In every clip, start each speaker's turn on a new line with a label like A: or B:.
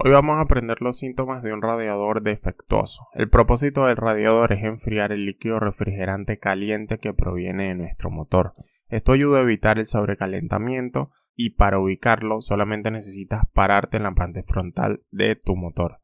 A: Hoy vamos a aprender los síntomas de un radiador defectuoso. El propósito del radiador es enfriar el líquido refrigerante caliente que proviene de nuestro motor. Esto ayuda a evitar el sobrecalentamiento y para ubicarlo solamente necesitas pararte en la parte frontal de tu motor.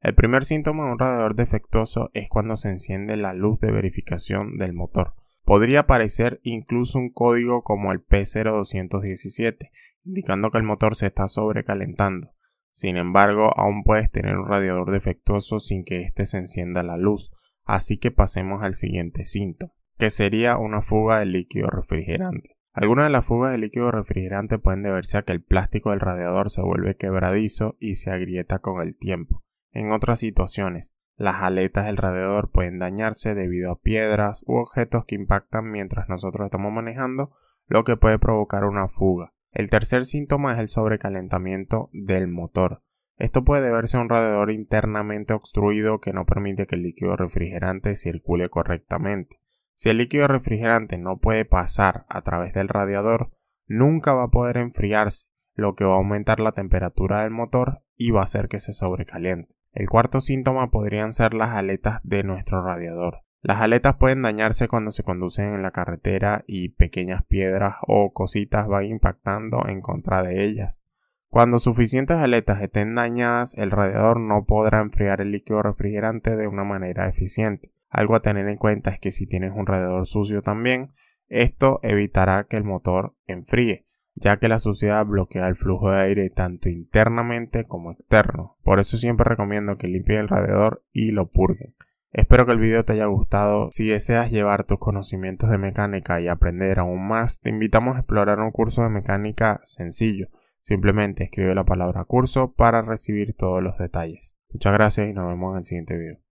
A: El primer síntoma de un radiador defectuoso es cuando se enciende la luz de verificación del motor. Podría aparecer incluso un código como el P0217, indicando que el motor se está sobrecalentando. Sin embargo, aún puedes tener un radiador defectuoso sin que éste se encienda la luz, así que pasemos al siguiente cinto, que sería una fuga de líquido refrigerante. Algunas de las fugas de líquido refrigerante pueden deberse a que el plástico del radiador se vuelve quebradizo y se agrieta con el tiempo. En otras situaciones, las aletas del radiador pueden dañarse debido a piedras u objetos que impactan mientras nosotros estamos manejando, lo que puede provocar una fuga. El tercer síntoma es el sobrecalentamiento del motor. Esto puede deberse a un radiador internamente obstruido que no permite que el líquido refrigerante circule correctamente. Si el líquido refrigerante no puede pasar a través del radiador, nunca va a poder enfriarse, lo que va a aumentar la temperatura del motor y va a hacer que se sobrecaliente. El cuarto síntoma podrían ser las aletas de nuestro radiador. Las aletas pueden dañarse cuando se conducen en la carretera y pequeñas piedras o cositas van impactando en contra de ellas. Cuando suficientes aletas estén dañadas, el radiador no podrá enfriar el líquido refrigerante de una manera eficiente. Algo a tener en cuenta es que si tienes un radiador sucio también, esto evitará que el motor enfríe, ya que la suciedad bloquea el flujo de aire tanto internamente como externo. Por eso siempre recomiendo que limpien el radiador y lo purguen. Espero que el video te haya gustado. Si deseas llevar tus conocimientos de mecánica y aprender aún más, te invitamos a explorar un curso de mecánica sencillo. Simplemente escribe la palabra curso para recibir todos los detalles. Muchas gracias y nos vemos en el siguiente video.